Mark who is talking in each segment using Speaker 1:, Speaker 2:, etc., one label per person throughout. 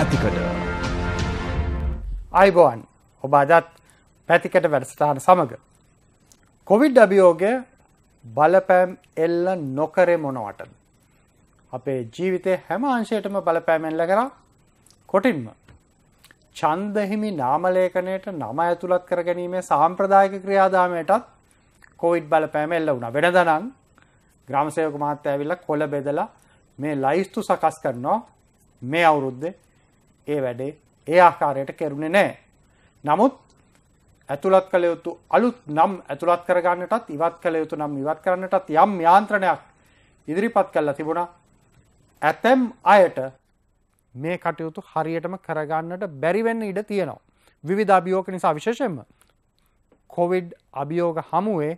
Speaker 1: පැතිකඩ.
Speaker 2: අයිබෝන් ඔබ අදත් පැතිකට වැඩස්ථාන සමඟ. කොවිඩ් අභියෝගය බලපෑම් එල්ල නොකරේ මොනවට. අපේ ජීවිතය හැම අංශයටම බලපෑමෙන්ල කරා කොටින්ම. චන්දහිමි නාමලේකනයට නම ඇතුළත් කර ගැනීමේ සාම්ප්‍රදායක ක්‍රියාදාමයටත් කොවිඩ් බලපෑම එල්ල වුණ වෙනදනං ග්‍රාමසයක මහත්ත ඇවිල්ල කොළ බෙදලා මේ ලයිස්තු සකස් කරනවා මේ අවුරුද්දේ ඒ වැඩේ ඒ ආකාරයට කෙරුණේ නෑ. නමුත් ඇතුළත් කළ යුතු අලුත් නම් ඇතුළත් කරගන්නටත් ඉවත් කළ යුතු නම් ඉවත් කරන්නටත් යම් යාන්ත්‍රණයක් ඉදිරිපත් කල්ලා තිබුණා ඇතැම් අයට මේ කටයුතු හරියටම කරගන්නට බැරිවෙන්න ඉඩ තියෙනවා. විවිධ අභියෝක නිසා විශේෂයෙන්ම කොවිඩ් අභියෝග හමුවේ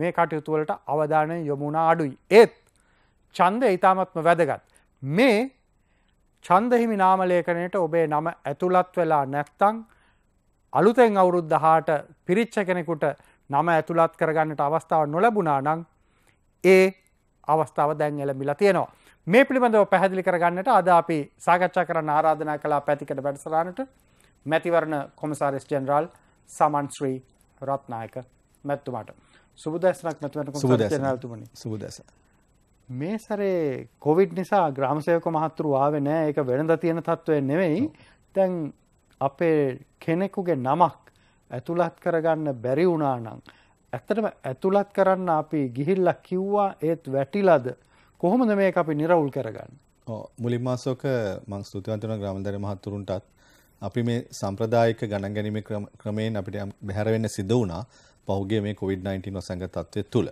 Speaker 2: මේ කටයුතුවලට අවධානය යොමුණා අඩුයි. ඒත් චන්ද ඉතාමත්ම වැදගත්. මේ චන්දහිමි නාමලේඛනයට ඔබේ නම ඇතුළත් වෙලා නැත්තං අලුතෙන් අවුරුද් දහට පිරිච්ච කෙනෙකුට නම ඇතුළත් කරගන්නට අවස්ථාව නොලැබුණා නං ඒ අවස්ථාව දැන් එළඹිලා තියෙනවා. මේ පිළිබඳව පැහැදිලි කරගන්නට අද අපි සාකච්ඡා කරන්න ආරාධනා කළා පැතිකට වැඩසටහනට මැතිවරණ කොමසාරිස් ජෙනරාල් සමන් ශ්‍රී රත්නායක මැතිතුමාට. සුබ දැසනක් මැතිවරණ කොමසාරිස් ජෙනරාල්තුමනි. සුබ දැසනක්. මේ සරේ කොවිඩ් නිසා ග්‍රාමසයක මහත්තුරු ආවේ නෑ ඒක වෙනද තියෙන තත්ත්වය නෙවෙයි දැන් අපේ කෙනෙකුගේ නමක් ඇතුළත් කරගන්න බැරි වුණා නම් ඇත්තටම ඇතුළත් කරන්න අපි ගිහිල්ල කිව්වා ඒත් වැටිලද කොහොමද මේ අපි නිරවුල් කරගන්න
Speaker 1: මුලින්මාසෝක මං ස්තුතිවන්තන ග්‍රමදර මහත්තුරුන්ටත් අපි මේ සම්ප්‍රදායික ගණන් ගැනීම ක්‍රමයෙන් අපිට බැහැරවෙන්න සිද වුණා පහුගේ මේ කොවිD-19 වසංග තත්ත්වය තුළ.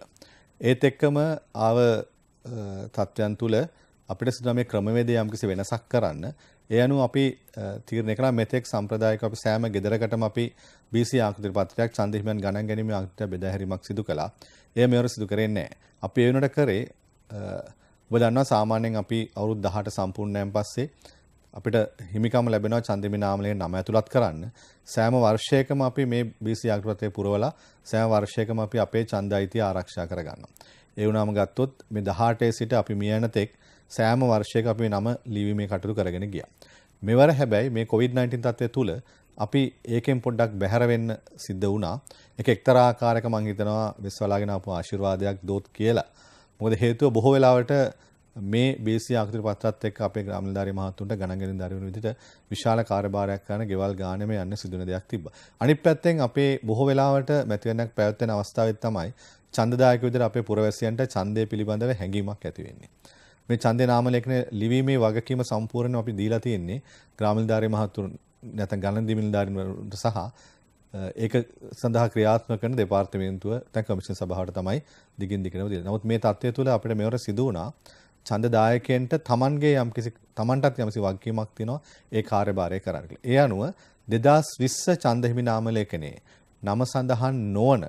Speaker 1: ඒත් එක්කම ආව තත්ත්වයන් තුළ අපිට සිදුන මේ ක්‍රමවේදය යම්කිසි වෙනසක් කරන්න. ඒ අනුව අපි තීරණය කළා මෙතෙක් සම්ප්‍රදායික අපි සෑම ගෙදරකටම අපි BC ආකෘති පත්‍රයක් ඡන්ද හිමියන් ගණන් ගැනීම අංකයට බෙදා හැරීමක් සිදු කළා. එය මෙවර සිදු කරන්නේ නැහැ. අපි ඒ වෙනුවට කරේ ඔබ දන්නවා සාමාන්‍යයෙන් අපි අවුරුදු 18 සම්පූර්ණයෙන් පස්සේ අපිට හිමිකම ලැබෙනවා චන්දිමි නාමලේ නම ඇතුළත් කරන්න. සෑම වර්ෂයකම අපි මේ BC ආකෘතිය පුරවලා සෑම වර්ෂයකම අපි අපේ ඡන්දයිතිය ආරක්ෂා කරගන්නවා. ඒ වුණාම ගත්තොත් මේ 18 සිට අපි මිය යනතෙක් සෑම වර්ෂයක අපි නම ලිවීමේ කටයුතු කරගෙන ගියා. මෙවර හැබැයි මේ COVID-19 තත්ත්වය තුළ අපි ඒකෙන් පොඩ්ඩක් බැහැර වෙන්න සිද්ධ වුණා. ඒක එක්තරා ආකාරයක මම හිතනවා විශ්වලාගෙන ආපු ආශිර්වාදයක් දොත් කියලා. මොකද හේතුව බොහෝ වෙලාවට මේ BC ආකෘති පත්‍රත් එක්ක අපේ ග්‍රාමනිලධාරී මහතුන්ට ගණන්ගෙන දරුවන විදිහට විශාල කාර්යභාරයක් කරන ගෙවල් ගානෙම යන්න සිදුන දෙයක් තිබ්බා. අනිත් පැත්තෙන් අපේ බොහෝ වෙලාවට මැතිවරණයක් පැවැත්වෙන අවස්ථාවෙත් තමයි ඡන්දදායක විදිහට අපේ පුරවැසියන්ට ඡන්දය පිළිබඳව හැඟීමක් ඇති වෙන්නේ. මේ ඡන්දේ නාමලේඛන ලිවීමේ වගකීම සම්පූර්ණයෙන් අපි දීලා තියෙන්නේ ග්‍රාමීණධාරී මහතුරුන් නැත්නම් ගණන් දිමිණධාරීන්ට සහ ඒක සඳහා ක්‍රියාත්මක කරන දෙපාර්තමේන්තුව නැත්නම් කමිෂන් සභාවට තමයි දිගින් දිගටම දෙන්නේ. නමුත් මේ தත්ත්වය තුළ අපිට මෙවර සිදු වුණා ඡන්දදායකයන්ට Tamanගේ යම්කිසි Tamanටත් යම්කිසි වගකීමක් තියෙනවා ඒ කාර්යභාරය කරන්න කියලා. ඒ අනුව 2020 ඡන්ද හිමි නාමලේඛනයේ නම සඳහන් නොවන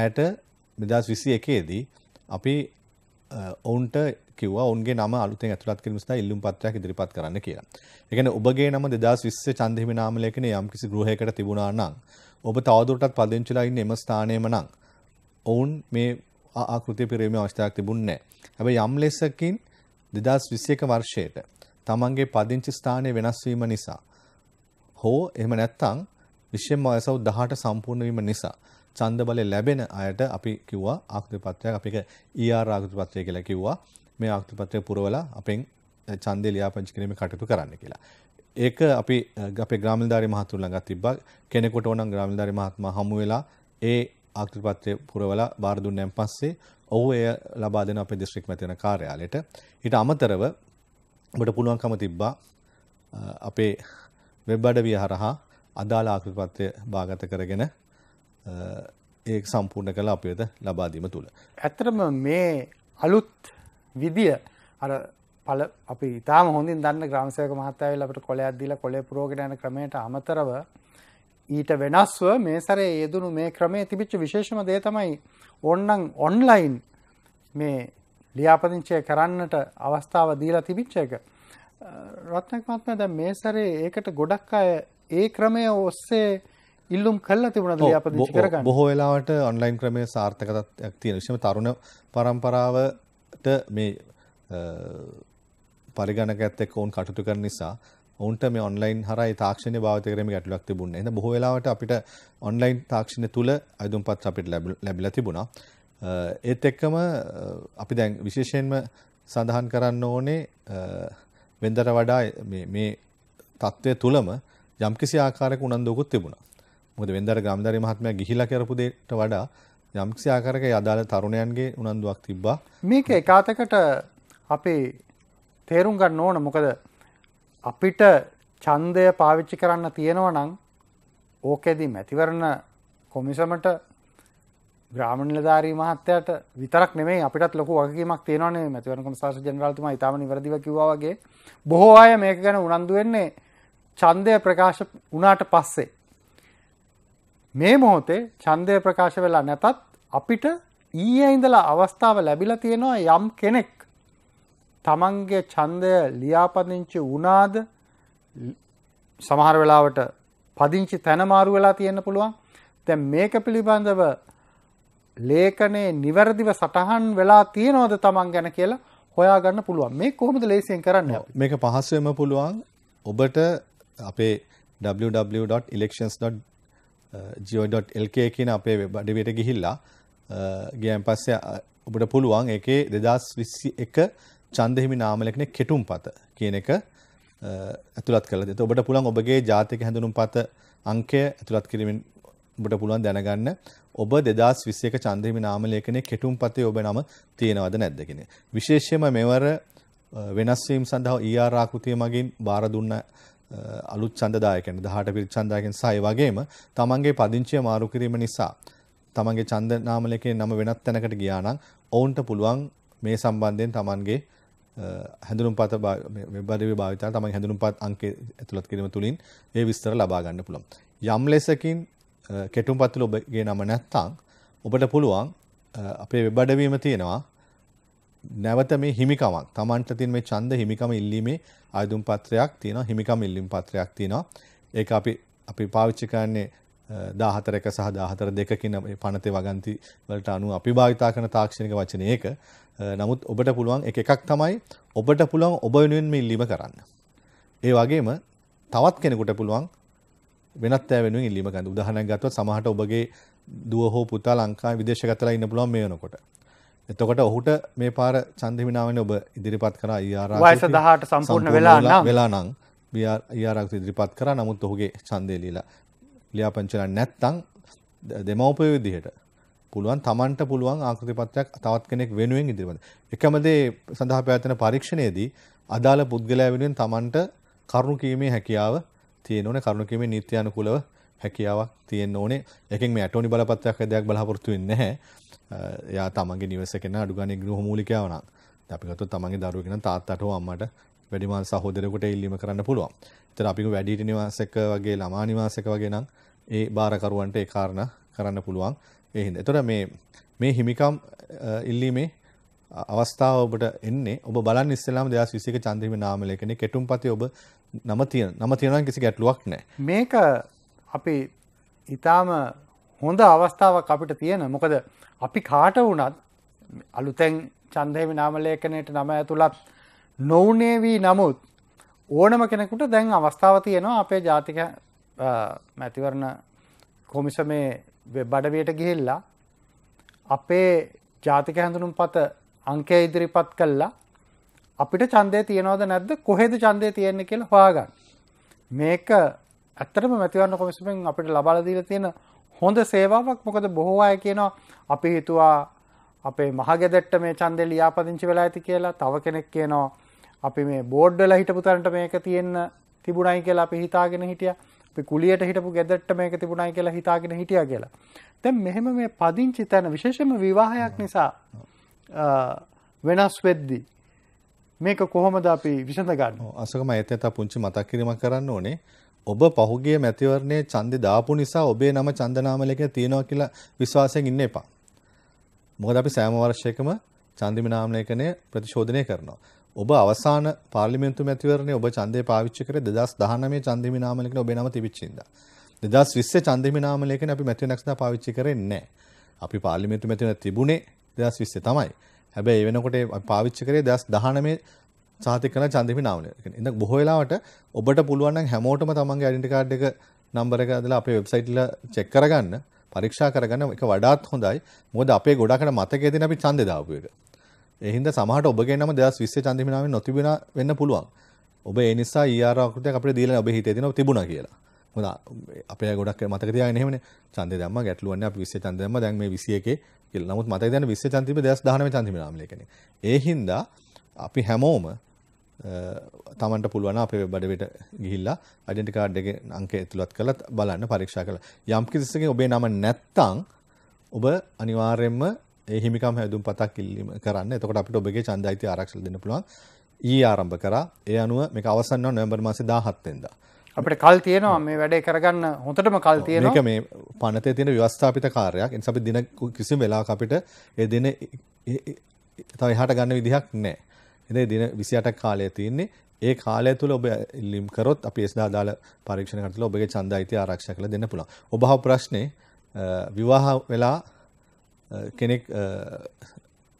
Speaker 1: ඇයට දෙදස් විසි එකේදී අපි ඔවුන්ට කිව ඔන්ගේ නම අලුත ඇතුළත් කිරීම සඳහා ඉල්ලුම් පත්‍රයක් ඉදිරිපත් කරන්න කියලා. ඒ කියන්නේ ඔබගේ නම 2020 චන්දහිමි නාමලේඛන යම්කිසි ගෘහයකට තිබුණා නම් ඔබ තවදුරටත් පදිංචිලා ඉන්න එම ස්ථානයේම නම් ඔවුන් මේ ආකෘතිය පිරීමේ අවස්ථාවක් තිබුණේ නැහැ. හැබැයි යම් ලෙසකින් 2021 වර්ෂයේට තමන්ගේ පදිංචි ස්ථානය වෙනස් වීම නිසා හෝ එහෙම නැත්නම් විශේෂම වයසව 18 සම්පූර්ණ වීම නිසා ඡන්ද බලය ලැබෙන අයට අපි කිව්වා ආකෘති පත්‍රයක් අපි ඒක ER ආකෘති පත්‍රය කියලා කිව්වා. මේ ආකෘති පත්‍රය පුරවලා අපෙන් ඡන්දය ලියාපදිංචි කිරීමේ කටයුතු කරන්න කියලා. ඒක අපි අපේ ග්‍රාමීණධාරී මහතුරු ළඟ තිබ්බා. කෙනෙකුට ඕනම් ග්‍රාමීණධාරී මහත්මයා හමු වෙලා ඒ ආකෘති පත්‍රය පුරවලා බාර දුන්නන් පස්සේ ඔහු එය ලබා දෙන අපේ දිස්ත්‍රික් මැතිවරණ කාර්යාලයට. ඊට අමතරව ඔබට පුළුවන්කම තිබ්බා අපේ වෙබ් අඩවිය හරහා අදාළ ආකෘති පත්‍රය බාගත කරගෙන ඒ සම්පූර්ණ කළ අපිට ලබාදීම තුළ.
Speaker 2: ඇතරම මේ අලුත් විදිය අර පල අපි ඉතාම හොඳින් දන්න ග්‍රාමසයක මහත්තාවල අපට කොලයක් දිල කොලේ පුරෝගටයන ක්‍රමයට අමතරව ඊට වෙනස්ව මේ සරේ යෙදුණු මේ ක්‍රමේ තිබිච්ච විශේෂම දේ තමයි ඔන්නන් ඔන්ලයින් මේ ලියාපදිංචය කරන්නට අවස්ථාව දීලා තිබිච්ච එක. රත්නක් මත්ම ද මේ සරේ ඒකට ගොඩක් අය ඒ ක්‍රමය ඔස්සේ ඉල්ලුම් කල්ල තිබුණද ලියාපදිංචි කරගන්න. බොහෝ
Speaker 1: වෙලාවට ඔන්ලයින් ක්‍රමයේ සාර්ථකතාවක් තියෙන විශේෂම තරුණ පරම්පරාවට මේ පරිගණකයත් එක්ක වුන් කටයුතු කරන නිසා ඔවුන්ට මේ ඔන්ලයින් හරයි තාක්ෂණය භාවිත කිරීම ගැටලුවක් තිබුණේ. එහෙනම් බොහෝ වෙලාවට අපිට ඔන්ලයින් තාක්ෂණය තුල අයදුම්පත් අපිට ලැබිලා තිබුණා. ඒත් එක්කම අපි දැන් විශේෂයෙන්ම සඳහන් කරන්න ඕනේ වෙන්දර වඩා මේ තත්ත්වය තුළම යම්කිසි ආකාරයක උනන්දුවකුත් තිබුණා. මොකද වෙන්දර ග්‍රාමදාරි මහත්මයා ගිහිලා කරපු දෙයට වඩා යම්කිසි ආකාරයක අදාළ තරුණයන්ගේ උනන්දුවක් තිබ්බා.
Speaker 2: මේක එකාතකට අපේ තේරුම් ගන්න ඕන මොකද අපිට ඡන්දය පාවිච්චි කරන්න තියෙනවා නම් ඕකෙදි මැතිවරණ කොමිසමට ග්‍රාමණලධාරී මහත්තයට විතරක් නෙමේ අපිටත් ලොකු වගකීමක් තියෙනවානේ මැතිවරණ කොමසාර ජෙනරාල්තුමා ඊටම නිවැරදිව කිව්වා වගේ බොහෝ අය මේක ගැන උනන්දු වෙන්නේ ඡන්දය ප්‍රකාශ වුණාට පස්සේ මේ මොහොතේ ඡන්දය ප්‍රකාශ වෙලා නැතත් අපිට ඊයේ ඉඳලා අවස්ථාව ලැබිලා තියෙනවා යම් කෙනෙක් තමන්ගේ ඡන්දය ලියාපදිංචි වුණාද සමහර වෙලාවට පදිංචි තැන මාරු වෙලා තියෙන්න පුළුවන්. දැන් මේක පිළිබඳව ලේඛනයේ නිවැරදිව සටහන් වෙලා තියෙනවද තමන් ගැන කියලා හොයාගන්න පුළුවන්. මේ කොහොමද ලේසියෙන් කරන්න?
Speaker 1: මේක පහසුවෙන්ම පුළුවන්. ඔබට අපේ www.elections.gov geo.lk කියන අපේ වෙබ් අඩවියට ගිහිල්ලා ගියන් පස්සේ ඔබට පුළුවන් ඒකේ 2021 ඡන්දහිමි නාමලේඛනයේ කෙටුම්පත කියන එක ඇතුළත් කරලා දෙත. ඔබට පුළුවන් ඔබගේ ජාතික හැඳුනුම්පත අංකය ඇතුළත් කිරීමෙන් ඔබට පුළුවන් දැනගන්න ඔබ 2021 ඡන්දහිමි නාමලේඛනයේ කෙටුම්පතේ ඔබ නම තියෙනවද නැද්ද කියන. විශේෂයෙන්ම මෙවර වෙනස් වීම සඳහා ER ආකෘතිය මගින් බාර දුන්න අලුත් ඡන්දදායකයන් 18 පිරිත් ඡන්දදායකයන් සහ ඒ වගේම තමන්ගේ පදිංචිය මාරු කිරීම නිසා තමන්ගේ ඡන්ද නාමලේකේ නම වෙනත් තැනකට ගියා නම් ඔවුන්ට පුළුවන් මේ සම්බන්ධයෙන් තමන්ගේ හැඳුනුම්පත වෙබ් අඩවිය භාවිතය තමන්ගේ හැඳුනුම්පත් අංකය ඇතුළත් කිරීම තුලින් ඒ විස්තර ලබා ගන්න පුළුවන්. යම් ලෙසකින් කෙටුම්පත් තුළ ඔබගේ නම නැත්තම් ඔබට පුළුවන් අපේ වෙබ් අඩවියම තියෙනවා නැවත මේ හිමිකමක් Tamanට තියෙන මේ ඡන්ද හිමිකම ඉල්ලීමේ ආයුධම් පත්‍රයක් තියෙනවා හිමිකම ඉල්ලීම් පත්‍රයක් තියෙනවා ඒක අපි අපි පාවිච්චි කරන්නේ 14ක සහ 14 කියන මේ පනතේ වගන්ති වලට අනුව අපි භාවිතා කරන තාක්ෂණික වචනේ ඒක. නමුත් ඔබට පුළුවන් එක එකක් තමයි ඔබට පුළුවන් ඔබ වෙනුවෙන් මේ ඉල්ලීම කරන්න. ඒ වගේම තවත් කෙනෙකුට පුළුවන් වෙනත් අය වෙනුවෙන් ඉල්ලීම ගන්න. උදාහරණයක් ගත්තොත් සමහරට ඔබගේ දුව හෝ පුතා ලංකාවේ විදේශගතලා ඉන්න පුළුවන් මේ වෙනකොට. එතකොට ඔහුට මේ පාර චන්දහිමිනාවෙන ඔබ ඉදිරිපත් කර අයිආර වයස 18 සම්පූර්ණ වෙලා නම් වෙලා නම් අයිආරක් ඉදිරිපත් කරා නමුත් ඔහුගේ ඡන්දය ලීලා ලියාපදිංචිලා නැත්තම් දෙමව්පිය විදිහට පුළුවන් Tamanට පුළුවන් ආකෘති පත්‍රයක් තවත් කෙනෙක් වෙනුවෙන් ඉදිරිපත්. එකම දේ සඳහා පැවැත්වෙන පරීක්ෂණයේදී අදාළ පුද්ගලයා වෙනුවෙන් Tamanට කරුණු කීමේ හැකියාව තියෙන ඕනේ කරුණු කීමේ නීත්‍යානුකූලව හැකියාවක් තියෙන්න ඕනේ. එකෙන් මේ ඇටෝනි බලපත්‍රයක් දෙයක් බලාපොරොත්තු වෙන්නේ නැහැ. එයා තමන්ගේ නිවස කෙන අඩුගානේ ගෘහමූලිකයව නම් දැන් අපි ගත්තොත් තමන්ගේ දරුවෙක් නම් තාත්තට හෝ අම්මට වැඩිමහල් සහෝදරයෙකුට ඉල්ලීම කරන්න පුළුවන්. ඒතර අපි වැඩිහිටි නිවාසයක වගේ ළමා නිවාසයක වගේ නම් ඒ බාරකරුවන්ට ඒ කාරණා කරන්න පුළුවන්. ඒ හින්දා. ඒතර මේ මේ හිමිකම් ඉල්ලීමේ අවස්ථාව ඔබට එන්නේ ඔබ බලන්න ඉස්සෙල්ලාම 2021 චන්ද්‍රහිමි නාමලේඛනයේ කෙටුම්පතේ ඔබ නම තියෙන නම තියෙනවා කිසි ගැටලුවක් නැහැ.
Speaker 2: මේක අපි ඊටාම හොඳ අවස්ථාවක් අපිට තියෙන මොකද අපි කාට වුණත් අලුතැන් චන්දයවි නාමලේකනයට නම ඇතුළත් නොවනේවී නමුත් ඕනම කෙනෙකුට දැන් අවස්ථාව තියෙනවා අපේ ජාතික මැතිවරණ කොමිසමේ බඩවයට ගිහිල්ලා අපේ ජාතික හැඳුනුම් පත අංකය ඉදිරිපත් කල්ලා අපිට චන්දය තියනවද නැද්ද කොහෙද චන්දය තියෙන්නේ කියලා හවාගන්න මේක ඇත්තටම මැතිවන්න කොමිසමෙන් අපිට ලබලදීල තියෙන හොඳ සේවාවක් මොකද බොහෝ අය කියනවා අපි හිතුවා අපේ මහගෙදෙට්ට මේ චන්දෙ ලියාපදිංචි වෙලා ඇති කියලා තව කෙනෙක් කියනවා අපි මේ බෝඩ් වෙලා හිටපු තැනට මේක තියෙන්න තිබුණයි කියලා අපි හිතාගෙන හිටියා. අපි කුලියට හිටපු ගෙදෙට්ට මේක තිබුණයි කියලා හිතාගෙන හිටියා කියලා. දැන් මෙහෙම මේ පදිංචි තැන විශේෂයෙන්ම විවාහයක් නිසා වෙනස් වෙද්දී මේක කොහොමද අපි විසඳ ගන්න?
Speaker 1: අසකම ඒත් නැත්නම් පුංචි මතක් කිරීමක් කරන්න ඕනේ. ඔබ පහුගිය මැතිවරණයේ ඡන්දෙ දාපු නිසා ඔබේ නම ඡන්දනාමලයක තියෙනවා කියලා විශ්වාසයෙන් ඉන්න එපා. මොකද අපි සෑම වර්ෂයකම ඡන්දිම නාමලේඛනය ප්‍රතිශෝධනය කරනවා. ඔබ අවසාන පාර්ලිමේන්තු මැතිවරණයේ ඔබ ඡන්දේ පාවිච්චි කරේ 2019 ඡන්දිම නාමලේඛන ඔබේ නම තිබිච්ච ඉඳලා. 2020 ඡන්දිම නාමලේඛන අපි මැතිවරණ නැක්ස්දා පාවිච්චි කරේ නැහැ. අපි පාර්ලිමේන්තු මැතිවරණ තිබුණේ 2020 තමයි. හැබැයි ඒ වෙනකොට පාවිච්චි කරේ 2019 සාතික කරන චන්දිපි නාමය. ඉතින් බොහෝ වෙලාවට ඔබට පුළුවන් නම් හැමෝටම තමන්ගේ ඩෙන්ටි කාඩ් එක නම්බර් එක දාලා අපේ වෙබ්සයිට් වල චෙක් කරගන්න, පරීක්ෂා කරගන්න එක වඩාත් හොඳයි. මොකද අපේ ගොඩකට මතකයේ තියෙන අපි ඡන්දේ දාපු එක. ඒ හින්දා සමහරට ඔබගේ නම 2020 චන්දිපි නාමයෙන් නොතිබුණ වෙන්න පුළුවන්. ඔබ ඒ නිසා ER ආකෘතියක් අපිට දීලා ඔබේ හිතේ තියෙන තිබුණා කියලා. මොකද අපේ ගොඩක් මතක තියාගෙන එහෙමනේ ඡන්දේ දැම්මා ගැටලුවන්නේ අපි 20 ඡන්දේ දැම්මා දැන් මේ 21 කියලා. නමුත් මතක තියාගන්න 20 ඡන්දිපි 2019 ඡන්දිපි නාමය කියන්නේ. ඒ හින්දා අපි හැමෝම තමන්ට පුළුවන් අපේ වෙබ් අඩවියට ගිහිල්ලා ඩෙන්ටි කාඩ් එකේ අංකය ඇතුළත් කරලා බලන්න පරීක්ෂා කරලා යම් කිසිසකින් ඔබේ නම නැත්තම් ඔබ අනිවාර්යයෙන්ම ඒ හිමිකම් හැදුම් පතක් ඉල්ලීම කරන්න. එතකොට අපිට ඔබගේ ඡන්දයිති ආරක්ෂා දෙන්න පුළුවන්. ඊයේ ආරම්භ කරා. ඒ අනුව මේක අවසන් වෙනවා නොවැම්බර් මාසේ 17 වෙනිදා.
Speaker 2: අපිට කල් තියෙනවා මේ වැඩේ කරගන්න හොඳටම කල් තියෙනවා. මේක
Speaker 1: මේ පනතේ තියෙන ව්‍යවස්ථාපිත කාර්යයක්. ඒ නිසා අපි දින කිසිම වෙලාවක අපිට ඒ දින තව එහාට ගන්න විදිහක් නැහැ. ඉතින් දින 28ක් කාලය තියෙන්නේ. ඒ කාලය තුල ඔබ ලිම් කරොත් අපි එස්දා දාල පරීක්ෂණ කරලා ඔබගේ ඡන්දායිතිය ආරක්ෂා කරලා දෙන්න පුළුවන්. ඔබ අහපු ප්‍රශ්නේ විවාහ වෙලා කෙනෙක්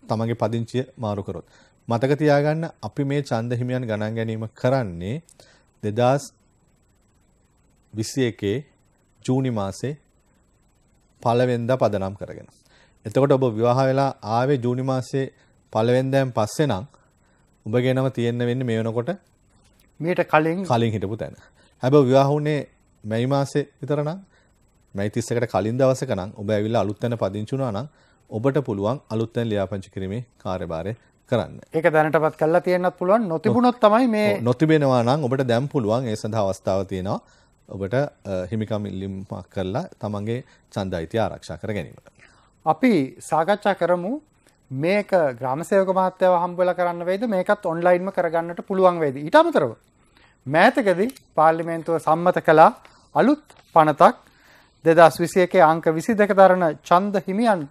Speaker 1: තමගේ පදිංචිය මාරු කරොත් මතක තියාගන්න අපි මේ ඡන්ද හිමියන් ගණන් ගැනීම කරන්නේ 2021 ජූනි මාසේ පළවෙනිදා පදනම් කරගෙන. එතකොට ඔබ විවාහ වෙලා ආවේ ජූනි මාසේ පළවෙනිදාන් පස්සේ නම් උඹගේ නම තියෙන්න වෙන්න මේ වනකොට මීට කලින් කලින් හිටපු තැන හැබ විවාහුනේ මැයි මාසේ විතරනම් මැයිතිස්සකට කලින් දවසක නම් ඔබ ඇවිල්ල අලුත්තැන පදිංචුනා නම් ඔබට පුළුවන් අලුත්තැන් ලියාපංචි කිරීමේ කාර්යභාරය කරන්න
Speaker 2: ඒක දැනටපත් කල්ලා තියෙන්න්නත් පුළුවන් නොතිබුණොත් තමයි මේ
Speaker 1: නොතිබෙනවා නම් ඔබට දැම් පුළුවන් ඒ සඳහා අවස්ථාව තියෙනවා ඔබට හිමිකම් ඉල්ලිම්මක් කරලා තමන්ගේ චන්දයිති ආරක්ෂා කර ගැනීමට.
Speaker 2: අපි සාකච්ඡා කරමු මේක ග්‍රාමසයක මහත්තයව හම්බල කරන්න වෙයිද මේකත් ඔන්ලයින්ම කරගන්නට පුළුවන් වෙයිද ඊට අමතරව මෑතකදී පාර්ලිමේන්තුව සම්මත කළා අලුත් පනතක් දෙදස් විසි එකේ අංක විසි දෙක දරන චන්ද හිමියන්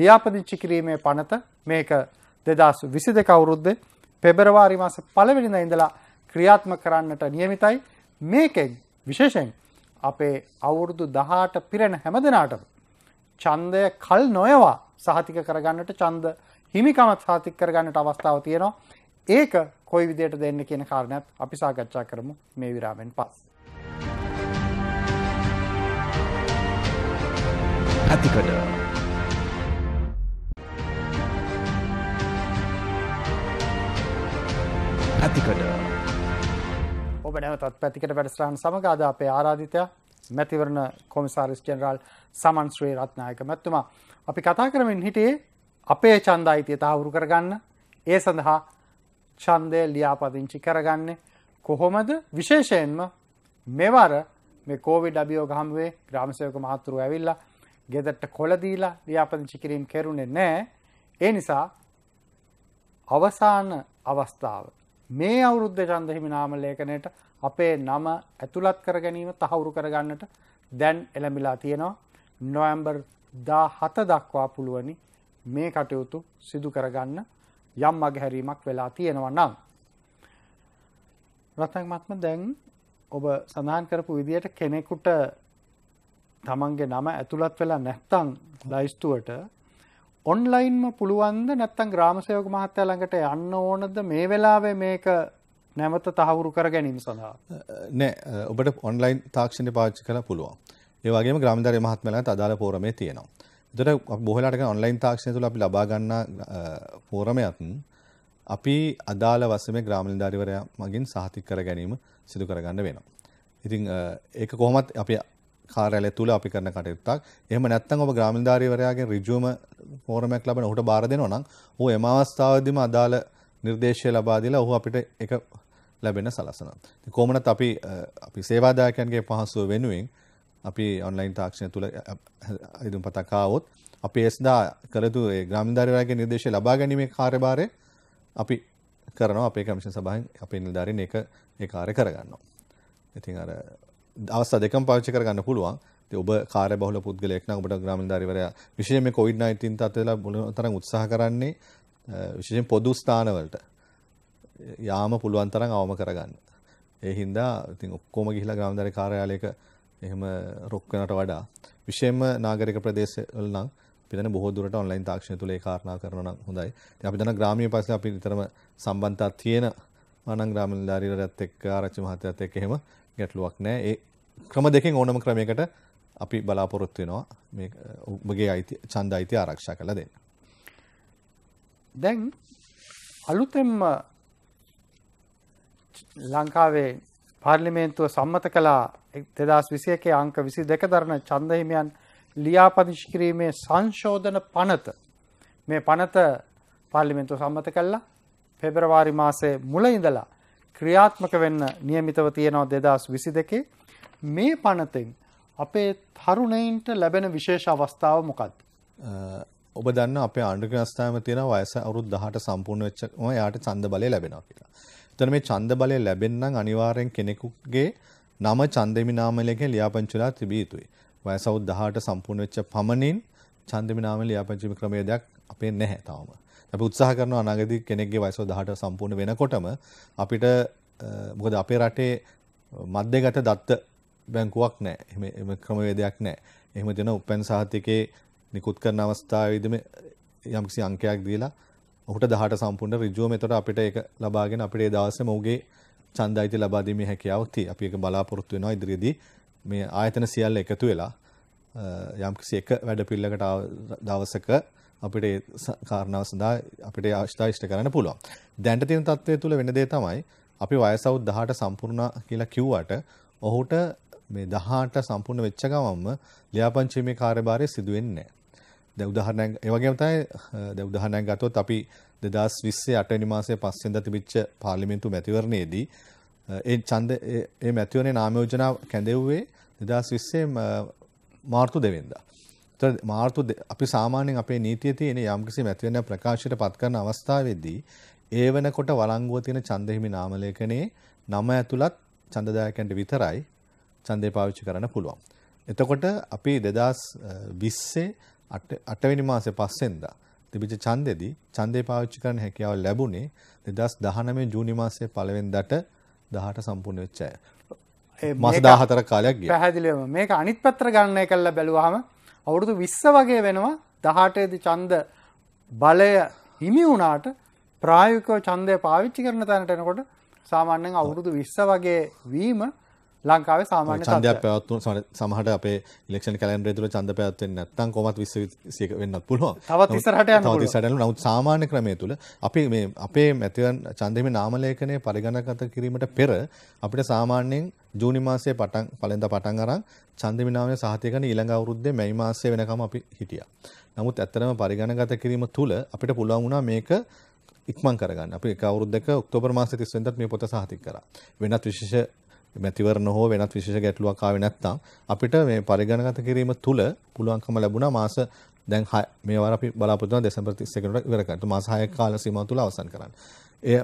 Speaker 2: ලියාපදිච්චි කිරීමේ පනත මේක දෙදස් විසි දෙක අවුරුද්ද පෙබරවාරි මාස පළවෙනිඳ ඉඳලා ක්‍රියාත්ම කරන්නට නියමිතයි මේකෙන් විශේෂයෙන් අපේ අවුරුදු දහට පිරෙන හැම දෙනාටම ඡන්දය කල් නොයවා සහතික කරගන්නට ඡන්ද හිමිකමත් සහතික කරගන්නට අවස්ථාව තියෙනවා. ඒක කොයි විදියට දෙන්න කියන කාරණයත් අපි සාකච්ඡා කරමු මේ විරාමෙන් පස්සේ. ඇතිකඩ ඇතිකඩ ඔබ නැවතත් පැතිකට වැඩස්ටාන් සමඟ අද අපේ ආරාධිතයක් මැතිවරණ කොමිසාරිස් ජනරල් සමන්ශ්‍රේ රත්නායක මැත්තුමා. අපි කතා කරමින් හිටියේ අපේ චන්දායිතිය තහවුරු කරගන්න ඒ සඳහා ඡන්දය ලියාපදිංචි කරගන්නේ කොහොමද විශේෂයෙන්ම මෙවර මේ කෝවිඩ් අභියෝග හමුවේ ග්‍රාමසේවක මහතුරු ඇවිල්ලා ගෙදරට කොළ දීලා ලියාපදිංචි කිරීම කෙරුණේ නැහැ. ඒ නිසා අවසාන අවස්ථාව මේ අවුරුද්ධ චන්දහිමි නාමලේඛනයට අපේ නම ඇතුළත් කර ගැනීම තහවුරු කරගන්නට දැන් එළඹිලා තියෙනවා නොවම්බර් දා හත දක්වා පුළුවනි මේ කටයුතු සිදු කරගන්න යම් අගහැරීමක් වෙලා තියෙනවා නම්. රතක්මත්ම දැන් ඔබ සඳහන් කරපු විදියට කෙනෙකුට තමන්ගේ නම ඇතුළත් වෙලා නැත්තං ලයිස්තුවට ඔන්ලයින්ම පුළුවන්ද නැත්තම් ග්‍රාමසයෝක මහත්තයා ළඟට යන්න ඕනද මේ වෙලාවේ මේක නැවත තහවුරු කර ගැනීම සඳහා
Speaker 1: නෑ ඔබට ඔන්ලයින් තාක්ෂණය පාච්චි කළ පුළුවන් ඒ වගේම ග්‍රාමධාරය මහත්මලට අදාළ පෝරමේ තියෙනවා දොට බොහලාට ඔන්ලයින් තාක්ෂණය තුළ අපි ලබාගන්න පෝරමයත් අපි අදාළ වසම ග්‍රාමණධාරිවරයා මගින් සාහතික කර ගැනීම සිදු කරගන්න වෙනවා. ඉතින් ඒක කොහොමත් අප කාරලය තුළ අපි කරන කටයුත්තක් එහම නැත්තන් ඔබ ග්‍රමිල්ධාරීවරයාගේ රිජුවම පෝරමයක් ලබන ඔහුට බාර දෙනවා නම් හෝ එම අවස්ථාවදම අදාළ නිර්දේශය ලබාදීලා ඔහු අපිට එක ලැබෙන සලසන. කෝමනත් අපි අපි සේවාදායකන්ගේ පහසුව වෙනුවෙන් අපි ඔන්ලයින් තාක්ෂණය තුළ ඉදුම් පතකාවොත් අපි එස්දා කරතු ග්‍රමිධාරීවරයාගේ නිර්දේශය ලබා ගැනීමේ කාර්යභාරය අපි කරනවා අපේ කමිෂන් සභාවෙන් අපේ නිලධාරීන් ඒක ඒ කාර්ය කරගන්නවා. ඉතින් අර අවස්ථා දෙකම පාවිච්චි කරගන්න පුළුවන්. ඉතින් ඔබ කාර්යබහුල පුද්ගලයෙක් නම් ඔබට ග්‍රාමීණධාරීවරයා විශේෂයෙන් මේ COVID-19 තත්ත්වය වෙලා මුලින් තරම් උත්සාහ කරන්නේ විශේෂයෙන් පොදු ස්ථානවලට යාම පුළුවන් තරම් අවම කරගන්න. ඒ හින්දා ඉතින් ඔක්කොම ගිහිලා ග්‍රාමීණධාරී කාර්යාලයක එහෙම රොක් වෙනට වඩා විශේෂයෙන්ම නාගරික ප්‍රදේශවල නම් පිදන බොහෝ දුරට ඔන්ලයින් තාක්ෂණය තුළ ඒ කාරණා කරනවා නම් හොඳයි. ඉතින් අපි දන්න ග්‍රාමීය පස්සේ අපි නිතරම සම්බන්ධතා තියෙන මනං ග්‍රාමීණධාරීවරයත් එක්ක ආරච්චි මහත්තයත් එක්ක එහෙම ගැටලුවක් නෑ ඒ ක්‍රම දෙකෙන් ඕනම ක්‍රමයකට අපි බලාපොරොත්තු වෙනවා මේ ඔබගේ අයිති ඡන්ද අයිති ආරක්ෂා කරලා දෙන්න.
Speaker 2: දැන් අලුතෙන්ම ලංකාවේ පාර්ලිමේන්තුව සම්මත කළා 2021 අංක 22 දරන ඡන්ද හිමියන් ලියාපදිංචි කිරීමේ සංශෝධන පනත මේ පනත පාර්ලිමේන්තුව සම්මත කළා පෙබරවාරි මාසයේ මුල ඉඳලා ක්‍රියාත්මක වෙන්න નિયમિતව තියෙනවා 2022 මේ පනතෙන් අපේ තරුණයින්ට ලැබෙන විශේෂ අවස්ථාව මොකක්ද?
Speaker 1: ඔබ දන්න අපේ ආණ්ඩුක්‍රිය අස්ථායම තියෙන වයස අවුරුදු 18 සම්පූර්ණ වෙච්චම යාට ඡන්ද බලය ලැබෙනවා කියලා. එතන මේ ඡන්ද බලය ලැබෙන්න නම් අනිවාර්යෙන් කෙනෙකුගේ නම ඡන්දෙමි නාමලයෙන් ලියාපදිංචිලා තිබිය යුතුයි. වයස අවුරුදු 18 සම්පූර්ණ වෙච්ච පමණින් ඡන්දෙමි නාමලයෙන් ලියාපදිංචි ක්‍රමයක් අපේ නැහැ තවම. අප උත්සාහ කරන අනාගති කෙනෙක්ගේ වයස 18 සම්පූර්ණ වෙනකොටම අපිට මොකද අපේ රටේ මධ්‍යගත දත්ත බැංකුවක් නැහැ. එහෙම එහෙම ක්‍රමවේදයක් නැහැ. එහෙම දෙන උපැන් සාහිත්‍යකේ නිකුත් කරන අවස්ථාවේදීම යම්කිසි අංකයක් දීලා ඔහුට 18 සම්පූර්ණ ඍජුවම එතකොට අපිට ඒක ලබාගෙන අපිට ඒ දවස්වල මොහුගේ ඡන්දයිති ලබා දීමේ හැකියාවක් තියෙයි. අපි ඒක බලාපොරොත්තු වෙනවා ඉදිරියේදී මේ ආයතන සියල්ල එකතු වෙලා යම්කිසි එක වැඩ පිළිලකට දවසක අපිට ඒ කාරණාව සඳහා අපිට ආශිතා ඉෂ්ට කරන්න පුළුවන්. දැනට තියෙන තත්ත්වය තුළ වෙන දේ තමයි අපි වයස අවුරුදු 18 සම්පූර්ණ කියලා කිව්වට ඔහුට මේ 18 සම්පූර්ණ වෙච්ච ගමන්ම ලියාපංචමේ කාර්යභාරය සිදු වෙන්නේ නැහැ. දැන් උදාහරණයක් ඒ වගේම තමයි දැන් උදාහරණයක් ගත්තොත් අපි 2028 වෙනි මාසයේ 5 වෙනිදා තිබිච්ච පාර්ලිමේන්තු මැතිවරණයේදී ඒ ඡන්ද ඒ මැතිවරණේ නාම යෝජනා කැඳෙව්වේ 2020 මාර්තු 2 වෙනිදා. මාර්තු අපි සාමාන්‍යයෙන් අපේ නීතිය තියෙන යම්කිසි මැතිවරණ ප්‍රකාශයට පත් කරන අවස්ථාවේදී ඒ වෙනකොට වළංගුව තියෙන ඡන්දහිමි නාමලේඛනයේ නම ඇතුළත් ඡන්දදායකයන්ට විතරයි ඡන්දේ පාවිච්චි කරන්න පුළුවන්. එතකොට අපි 2020 8 මාසේ පස්සෙන්දා තිබිච්ච ඡන්දෙදී ඡන්දේ පාවිච්චි කරන්න හැකියාව ලැබුණේ 2019 ජූනි මාසේ පළවෙනිදාට 18 සම්පූර්ණ වෙච්ච අය.
Speaker 2: මාස 14 කාලයක් ගියා. පැහැදිලිවම මේක අනිත් පැත්තට ගණනය කළා බැලුවාම අවුරුදු විස්ස වගේ වෙනවා දහටේදි චන්ද බලය හිමි වුණාට ප්‍රායකෝ චන්දය පාවිච්චි කරන තැනට එනකොට සාමාන්‍යෙන් අවුරුදු විස්ස වගේ වීම ලංකාවේ සාමාන්‍ය චන්දයක්
Speaker 1: පැවත්වුන් සමහට අපේ ඉලෙක්ෂන් කලන්ඩ තුළ චන්ද පැත්වෙන් නැත්තන් කොමත් විස්ස සියක වෙන්නත් පුළුව තවත් ඉසරට තවති සටලු නවත් සාමාන්‍ය ක්‍රමය තුළ අපි මේ අපේ මැතිවන් චන්දෙම නාමලේඛනය පරිගණකත කිරීමට පෙර අපිට සාමාන්‍යයෙන් ජූනි මාසයේ පටන් පළඳ පටන් අරන් චන්ද්‍රමිනාවේ සහතිය කරන ඊළඟ අවුරුද්දේ මැයි මාසයේ වෙනකම් අපි හිටියා. නමුත් ඇත්තටම පරිගණකගත කිරීම තුළ අපිට පුළුවන් වුණා මේක ඉක්මන් කරගන්න. අපි එක අවුරුද්දක ඔක්තෝබර් මාසයේ 30 වෙනිදාත් මේ පොත සහතික කරා. වෙනත් විශේෂ මැතිවරණ හෝ වෙනත් විශේෂ ගැටලුවක් ආවේ නැත්නම් අපිට මේ පරිගණකගත කිරීම තුළ පුළුවන්කම ලැබුණා මාස දැන් මේ වර අපි බලාපොරොත්තු වෙන දෙසැම්බර් 31 වෙනිදා ඉවර කරන්න. මාස 6ක කාල සීමාව තුළ අවසන් කරන්න. ඒ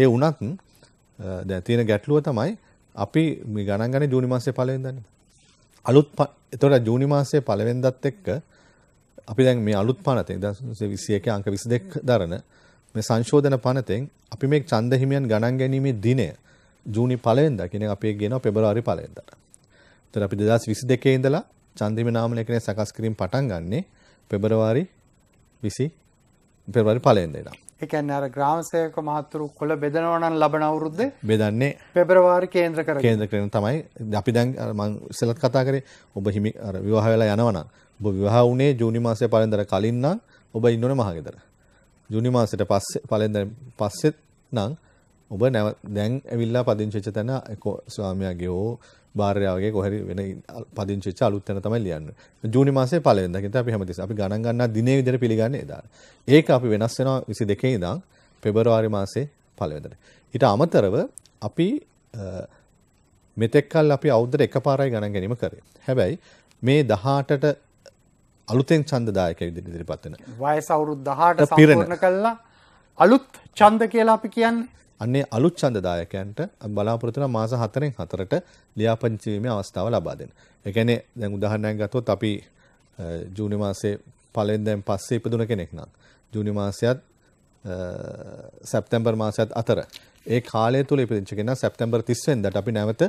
Speaker 1: ඒ වුණත් දැන් තියෙන ගැටලුව තමයි අපි මේ ගණන් ගන්නේ ජූනි මාසයේ පළවෙනිද දන්නේ. අලුත් එතකොට ජූනි මාසයේ පළවෙනිදත් එක්ක අපි දැන් මේ අලුත් පනතෙන් 1921 අංක 22 දරන මේ සංශෝධන පනතෙන් අපි මේ ඡන්ද හිමියන් ගණන් ගැනීමේ දිනය ජූනි පළවෙනිදා කියන එක අපි කියනවා පෙබරවාරි පළවෙනිදා. එතකොට අපි 2022 ඉඳලා ඡන්ද හිමි නාම ලේඛනය සකස් කිරීම පටන් ගන්නේ පෙබරවාරි 20 පෙබරවාරි පළවෙනිදා.
Speaker 2: ඒ කියන්නේ අර ග්‍රාම සේවක මහතුරු කොළ බෙදනවා නම් ලබන අවුරුද්දේ බෙදන්නේ පෙබරවාරි කේන්ද්‍ර කරගෙන කේන්ද්‍ර
Speaker 1: කරගෙන තමයි අපි දැන් මම ඉස්සෙල්ලත් කතා කරේ ඔබ හිමි අර විවාහ වෙලා යනවා නම් ඔබ විවාහ වුණේ ජූනි මාසයේ පළවෙනිදා කලින් නම් ඔබ ඉන්නෝනේ මහගෙදර ජූනි මාසයට පස්සේ පළවෙනිදා පස්සෙත් නම් ඔබ දැන් ඇවිල්ලා පදිංචි වෙච්ච තැන ස්වාමියාගේ ඕ භාර්යාවගේ කොහරි වෙන පදිංචි වෙච්ච අලුත් තැන තමයි ලියන්නේ. ජූනි මාසයේ පළවෙනිදා කියන්නේ අපි හැමතිස්සෙම අපි ගණන් ගන්නා දිනේ විදිහට පිළිගන්නේ එදා. ඒක අපි වෙනස් වෙනවා 22 ඉඳන් පෙබරවාරි මාසයේ පළවෙනිදාට. ඊට අමතරව අපි මෙතෙක් කල් අපි අවුරුද්දට එකපාරයි ගණන් ගැනීම කරේ. හැබැයි මේ 18ට අලුතෙන් ඡන්දදායක විදිහට ඉදිරිපත් වෙන.
Speaker 2: වයස අවුරුදු 18 සම්පූර්ණ කළා අලුත් ඡන්ද කියලා අපි කියන්නේ
Speaker 1: අන්නේ අලුත් ඡන්දදායකයන්ට බලාපොරොත්තු වෙන මාස 4න් 4ට ලියාපදිංචි වීමේ අවස්ථාව ලබා දෙන්න. ඒ කියන්නේ දැන් උදාහරණයක් ගත්තොත් අපි ජූනි මාසයේ පළවෙනි දැන් පස්සේ ඉපදුන කෙනෙක් නම් ජූනි මාසයත් සැප්තැම්බර් මාසයත් අතර ඒ කාලය තුල ඉපදිච්ච කෙනා සැප්තැම්බර් 30 වෙනිදාට අපි නැවත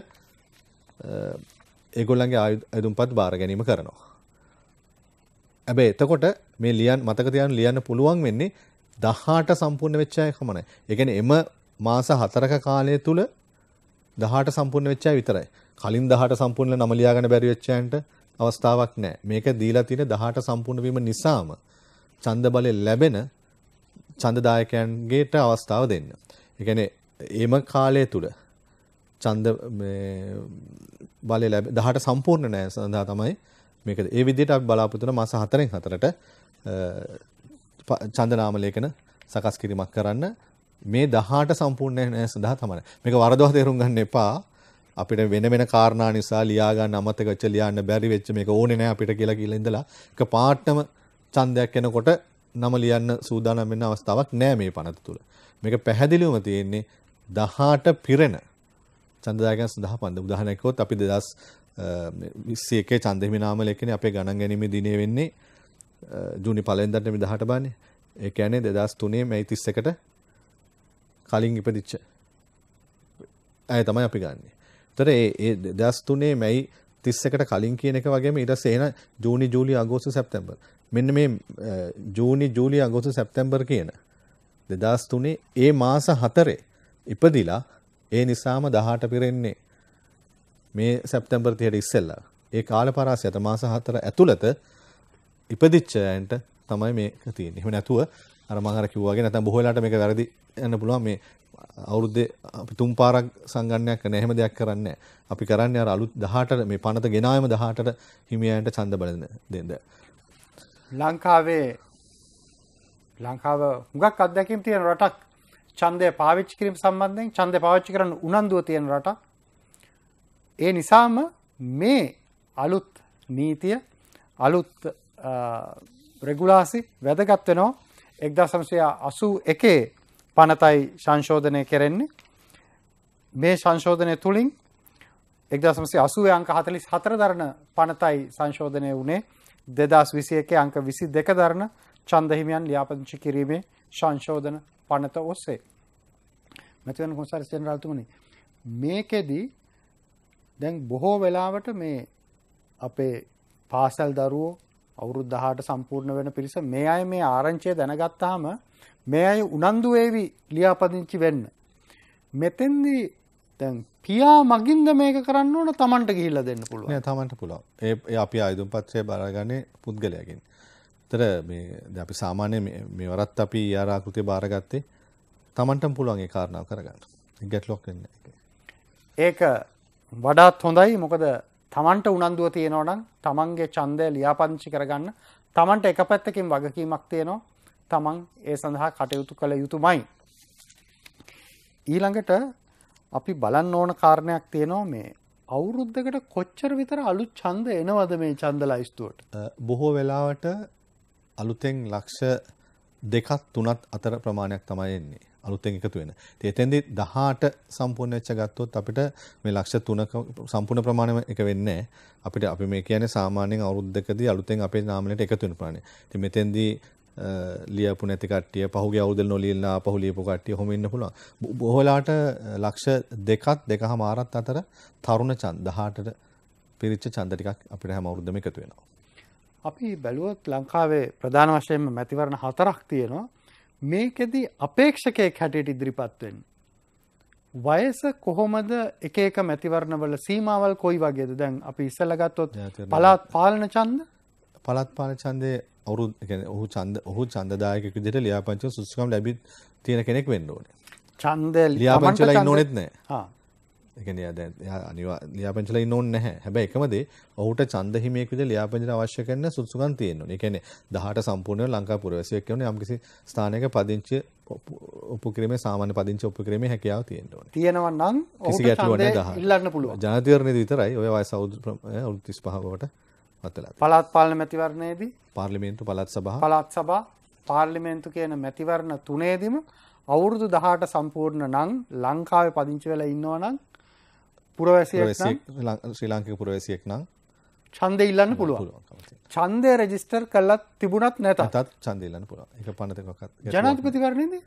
Speaker 1: ඒගොල්ලන්ගේ ආයුධම්පත් බාර ගැනීම කරනවා. හැබැයි එතකොට මේ ලියන් මතක තියාගන්න ලියන්න පුළුවන් වෙන්නේ 18 සම්පූර්ණ වෙච්ච අය කමනයි. ඒ කියන්නේ එම මාස 4ක කාලය තුල 18 සම්පූර්ණ වෙච්ච අය විතරයි. කලින් 18 සම්පූර්ණ නම ලියාගන්න බැරි වෙච්ච අයන්ට අවස්ථාවක් නැහැ. මේක දීලා තියෙන 18 සම්පූර්ණ වීම නිසාම ඡන්ද බලය ලැබෙන ඡන්දදායකයන්ගේට අවස්ථාව දෙන්න. ඒ කියන්නේ එම කාලය තුල ඡන්ද මේ බලය ලැබ 18 සම්පූර්ණ නැහැ සඳහා තමයි මේක ඒ විදිහට අපි බලාපොරොත්තු වෙන මාස 4න් 4ට ඡන්ද නාම ලේඛන සකස් කිරීමක් කරන්න මේ 18 සම්පූර්ණ සඳහා තමයි. මේක වරදවා තේරුම් ගන්න එපා. අපිට වෙන වෙන කාරණා නිසා ලියා ගන්න අමතක වෙච්ච ලියන්න බැරි වෙච්ච මේක ඕනේ නෑ අපිට කියලා කියලා ඉඳලා එක පාටම ඡන්දයක් එනකොට නම ලියන්න සූදානම් වෙන්න අවස්ථාවක් නෑ මේ පනත තුල. මේක පැහැදිලිවම තියෙන්නේ 18 පිරෙන ඡන්දදායකයන් සඳහා පන්ද උදාහරණයක් කිව්වොත් අපි 2021 ඡන්දෙහිමි නාම ලේඛනේ අපේ ගණන් ගැනීමේ දිනේ වෙන්නේ ජූනි පළවෙනිදාට මේ 18 බානේ. ඒ කියන්නේ 2003 මැයි 31ට කලින් ඉපදිච්ච ඇය තමයි අපි ගන්න. තොර ඒ දස් තුනේ මැයි තිස්සකට කලින් කියන එක වගේම ඉට සේන ජූනි ජූලි අගෝස්තු සැප්තැම්බර් මෙන්න මේ ජූනි ජූලි අගෝස්තු සැප්තැම්බර් කියන දෙදස් තුනේ ඒ මාස හතරේ ඉපදිලා ඒ නිසාම දහට පිරෙන්නේ මේ සැප්තැම්බර් තියට ඉස්සෙල්ලා ඒ කාල පරාසයට මාස හතර ඇතුළත ඉපදිච්චයන්ට තමයි මේක තියෙන්නේ. එහෙම නැතුව අර මම අර කිව්වා වගේ නැත්නම් බොහෝ වෙලාවට මේක වැරදි යන්න පුළුවන් මේ අවුරුද්දේ අපි තුන් පාරක් සංගණනයක් කරන එහෙම දෙයක් කරන්නේ අපි කරන්නේ අර අලුත් 18ට මේ පනත ගෙනාවෙම 18ට හිමියන්ට ඡන්ද බලන දෙන්න.
Speaker 2: ලංකාවේ ලංකාව හුඟක් අත්දැකීම් තියෙන රටක් ඡන්දය පාවිච්චි කිරීම සම්බන්ධයෙන් ඡන්දය පාවිච්චි කරන්න උනන්දුව තියෙන රටක්. ඒ නිසාම මේ අලුත් නීතිය අලුත් රෙගුලාසි වැදගත් වෙනවා 1981 පනතයි සංශෝධනය කෙරෙන්නේ මේ සංශෝධනය තුලින් 1980 අංක 44 දරන පනතයි සංශෝධනය වුණේ 2021 අංක 22 දරන ඡන්ද හිමියන් ලියාපදිංචි කිරීමේ සංශෝධන පනත ඔස්සේ මැතිවරණ කොන්සර්ස් ජෙනරාල්තුමනි මේකෙදි දැන් බොහෝ වෙලාවට මේ අපේ පාසල් දරුවෝ අවුරුදු 18 සම්පූර්ණ වෙන පිරිස මේ අය මේ ආරංචිය දැනගත්තාම මේ අය උනන්දු වේවි ලියාපදිංචි වෙන්න. මෙතෙන්දී දැන් පියා මගින්ද මේක කරන්න ඕන Tamanට ගිහිල්ලා දෙන්න පුළුවන්. නෑ Tamanට පුළුවන්.
Speaker 1: ඒ අපි ආයුධම් පත්‍රය බාරගන්නේ පුද්ගලයාගෙන්. ඒතර මේ අපි සාමාන්‍ය මේ වරත් අපි ආරාකෘතිය බාරගත්තේ Tamanටම පුළුවන් ඒ කාරණාව කරගන්න. ගැට්ලොක් වෙන්නේ
Speaker 2: ඒක වඩාත් හොඳයි මොකද තමන්ට උනන්දුව තියෙනවනම් තමන්ගේ චන්දය ලියාපංචි කරගන්න තමන්ට එක පැත්තකින් වගකීමක් තියෙනවා තමන් ඒ සඳහා කටයුතු කළ යුතුමයි. ඊළඟට අපි බලන්න ඕන කාරණයක් තියෙනවා මේ අවුරුද්ධකට කොච්චර විතර අලු චන්ද එනවද මේ චන්ද ලයිස්තුවට බොහෝ වෙලාවට අලුතෙන් ලක්ෂ දෙකත් තුනත්
Speaker 1: අතර ප්‍රමාණයක් තමයි එන්නේ අලුතෙන් එකතු වෙන. ඉතින් එතෙන්දී 18 සම්පූර්ණ වෙච්ච ගත්තොත් අපිට මේ ලක්ෂ 3ක සම්පූර්ණ ප්‍රමාණයම එක වෙන්නේ අපිට අපි මේ කියන්නේ සාමාන්‍යයෙන් අවුරුද්දකදී අලුතෙන් අපේ නාමලයට එකතු වෙන ප්‍රමාණය. ඉතින් මෙතෙන්දී ලියපු නැති කට්ටිය පහුගේ අවුරුද්දේ නොලියලා පහු ලියපු කට්ටිය ඔහොම ඉන්න පුළුවන්. බොහෝලාට ලක්ෂ දෙකක් දෙකම ආරත් අතර තරුණ ඡන්ද 18ට පිරිච්ච ඡන්ද ටිකක් අපිට හැම අවුරුද්දම එකතු වෙනවා.
Speaker 2: අපි බැලුවොත් ලංකාවේ ප්‍රධාන වශයෙන්ම මැතිවරණ හතරක් තියෙනවා. මේකෙදි අපේක්ෂකයෙක් හැටියට ඉදිරිපත් වෙන්න. වයස කොහොමද එක එක මැතිවරණවල සීමාවල් කොයි වගේද දැන් අපි ඉස්සෙල්ලා ගත්තොත් පළාත් පාලන ඡන්ද
Speaker 1: පළාත් පාලන ඡන්දේ අවුරුදු يعني ඔහු ඡන්ද ඔහු ඡන්දදායක විදිහට ලියාපදිංචිව සුසුකම් ලැබී තියෙන කෙනෙක් වෙන්න ඕනේ.
Speaker 2: ඡන්දේ ලියාපදිංචිලා ඉන්න ඕනෙත් නැහැ.
Speaker 1: ඒ කියන්නේ දැන් එයා අනිවාර්ය ලියාපදිංචිලා ඉන්න ඕනේ නැහැ. හැබැයි එකම දේ ඔහුට ඡන්ද හිමියෙක් විදිහට ලියාපදිංචිලා අවශ්‍ය කරන සුදුසුකම් තියෙනවා. ඒ කියන්නේ 18 සම්පූර්ණව ලංකා පුරවැසියෙක් කියන්නේ යම්කිසි ස්ථානයක පදිංචි උපක්‍රමයේ සාමාන්‍ය පදිංචි උපක්‍රමයේ හැකියාව තියෙන්න ඕනේ.
Speaker 2: තියෙනවා නම් ඔහුට ඡන්දය ඉල්ලන්න පුළුවන්.
Speaker 1: ජනාධිපතිවරණයේදී විතරයි ඔය වයස අවුරුදු 35 කට වත්ලා.
Speaker 2: පළාත් පාලන මැතිවරණයේදී
Speaker 1: පාර්ලිමේන්තු පළාත් සභා
Speaker 2: පළාත් සභා පාර්ලිමේන්තු කියන මැතිවරණ තුනේදීම අවුරුදු 18 සම්පූර්ණ නම් ලංකාවේ පදිංචි වෙලා ඉන්නවා නම්
Speaker 1: පුරවැසියෙක් ශ්‍රී ලාංකික පුරවැසියෙක් නම්
Speaker 2: ඡන්දය ඉල්ලන්න පුළුවන්
Speaker 1: ඡන්දය රෙජිස්ටර් කරලා තිබුණත් නැතත් ඡන්දය ඉල්ලන්න පුළුවන් ඒක පනතකක්
Speaker 2: ජනාධිපතිවරණයේදී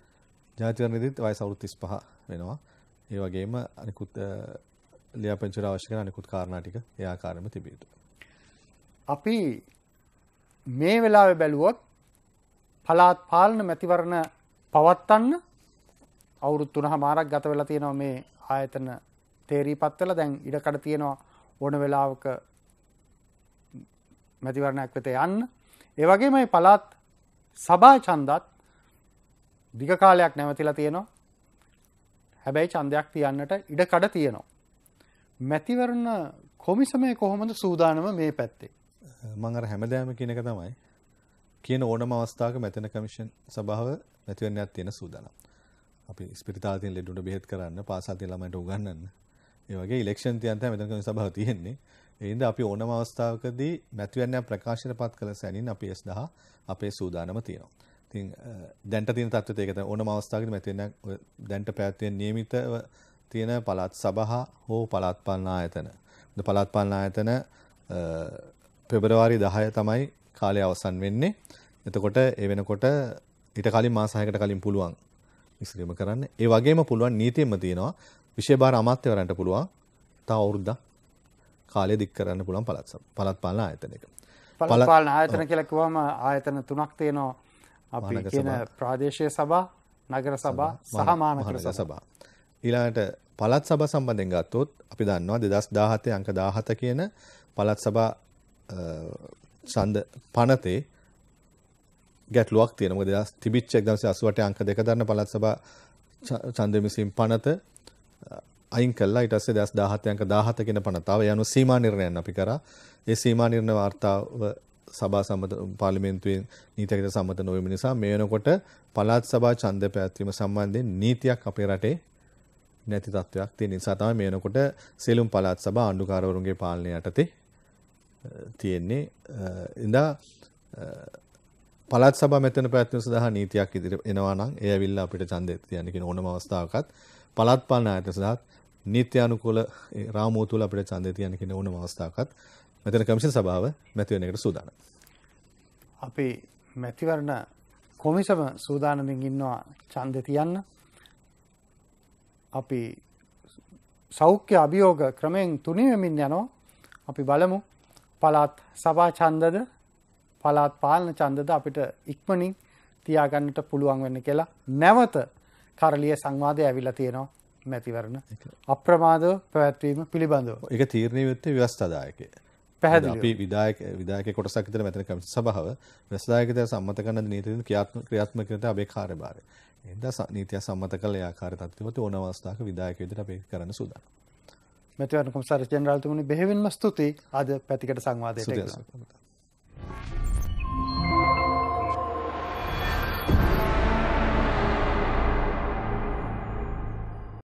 Speaker 1: ජාතිවරණයේදීත් වයස අවුරුදු 35 වෙනවා ඒ වගේම අනිකුත් ලියාපදිංචිට අවශ්‍ය කරන අනිකුත් කාරණා ටික ඒ ආකාරයෙන්ම තිබිය යුතුයි
Speaker 2: අපි මේ වෙලාවේ බැලුවොත් පළාත් පාලන මැතිවරණ පවත්වන්න අවුරුදු 3 මාරක් ගත වෙලා තියෙනවා මේ ආයතන තේරීපත් වෙලා දැන් ඉඩකඩ තියෙනවා ඕන වෙලාවක මැතිවරණයක් වෙත යන්න. ඒ වගේ මේ පළාත් සභා ඡන්දත් දිග කාලයක් නැවතිලා තියෙනවා. හැබැයි ඡන්දයක් තියන්නට ඉඩකඩ තියෙනවා. මැතිවරණ කොමිසමේ කොහොමද සූදානම මේ පැත්තේ? මම
Speaker 1: අර හැමදාම කියන එක තමයි කියන ඕනම අවස්ථාවක මැතිවරණ කමිෂන් සභාව මැතිවරණයක් තියෙන සූදානම්. අපි ස්පිරිතාලයෙන් ලෙඩුන්ට බෙහෙත් කරන්න, පාසල් ළමයින්ට උගන්වන්න, ඒ වගේ ඉලෙක්ෂන් තියන් තමයි මෙතන සභාව තියෙන්නේ. ඒ හින්දා අපි ඕනම අවස්ථාවකදී මැතිවරණයක් ප්‍රකාශයටපත් කළ සැනින් අපි S10 අපේ සූදානම තියෙනවා. ඉතින් දැන්ට තියෙන තත්ත්වයට ඒක තමයි ඕනම අවස්ථාවකදී මැතිවරණයක් දැන්ට පැවැත්වෙන નિયમિતව තියෙන පළාත් සභා හෝ පළාත් පාලන ආයතන. පළාත් පාලන ආයතන පෙබරවාරි 10 තමයි කාලය අවසන් වෙන්නේ. එතකොට ඒ වෙනකොට ඊට කලින් මාස 6කට කලින් පුළුවන් ඉස්කිරීම කරන්න. ඒ වගේම පුළුවන් නීතියෙම තියෙනවා විෂය භාර අමාත්‍යවරන්ට පුළුවන් තව අවුරුද්දක් කාලය දික් කරන්න පුළුවන් පළත් පළත් පාලන ආයතනයක.
Speaker 2: පළත් පාලන ආයතන කියලා කිව්වම ආයතන තුනක් තියෙනවා. අපි කියන ප්‍රාදේශීය සභා, නගර සභා සහ මානකර සභා.
Speaker 1: ඊළඟට පළත් සභා සම්බන්ධයෙන් ගත්තොත් අපි දන්නවා 2017 අංක 17 කියන පළත් සභා සඳ පනතේ ගැටලුවක් තියෙනවා. මොකද තිබිච්ච 1988 අංක 2 දරන පළත් සභා ඡන්දෙ විසින් පනත අයින් කළා ඊට පස්සේ 2017 අංක 17 කියන පනතාව යනු සීමා නිර්ණයන් අපි කරා. ඒ සීමා නිර්ණය වාර්තාව සභා සම්මත පාර්ලිමේන්තුවේ නීතියකට සම්මත නොවීම නිසා මේ වෙනකොට පළාත් සභා ඡන්ද පැවැත්වීම සම්බන්ධයෙන් නීතියක් අපේ රටේ නැති තත්වයක් තියෙන නිසා තමයි මේ වෙනකොට සියලුම පළාත් සභා ආණ්ඩුකාරවරුන්ගේ පාලනය යටතේ තියෙන්නේ. ඉඳා පළාත් සභා මෙතන පැවැත්වීම සඳහා නීතියක් ඉදිරි එනවා නම් ඒ ඇවිල්ලා අපිට ඡන්දෙත් කියන්නේ කියන ඕනම අවස්ථාවකත් පළාත් පාලන ආයතන සඳහා නීත්‍යානුකූල රාමුව තුල අපිට ඡන්දය තියන්න කියන ඕනම අවස්ථාවකත් මෙතන කමිෂන් සභාව මැතිවරණ එකට
Speaker 2: සූදානම්. අපි මැතිවරණ කොමිසම සූදානමින් ඉන්නවා ඡන්දය තියන්න. අපි සෞඛ්‍ය අභියෝග ක්‍රමයෙන් තුනිවමින් යනවා. අපි බලමු පළාත් සභා ඡන්දද පළාත් පාලන ඡන්දද අපිට ඉක්මනින් තියාගන්නට පුළුවන් වෙන්න කියලා නැවත කරලිය සංවාදය ඇවිල්ලා තියෙනවා මැතිවරණ අප්‍රමාදව පැවැත්වීම පිළිබඳව
Speaker 1: එක තීරණය වෙත්තේ ව්‍යවස්ථදායක පැහැදිලි විදායක විදායක කොටසක් විතර මෙතන කමිටු සභාව ව්‍යවස්ථායකයන් සම්මත කරන නීතියෙන් ක්‍රියාත්මක ක්‍රියාත්මක කරන අපේ කාර්යභාරය. එදා නීතිය සම්මත කළ ඒ ආකාරයට තත්ත්වෙත් ඕන අවස්ථාවක විදායක විදිහට අපි කරන්න සූදානම්.
Speaker 2: මෙතන කොමසාර ජෙනරාල්තුමනි බෙහෙවින්ම ස්තුතියි අද පැතිකඩ සංවාදයට.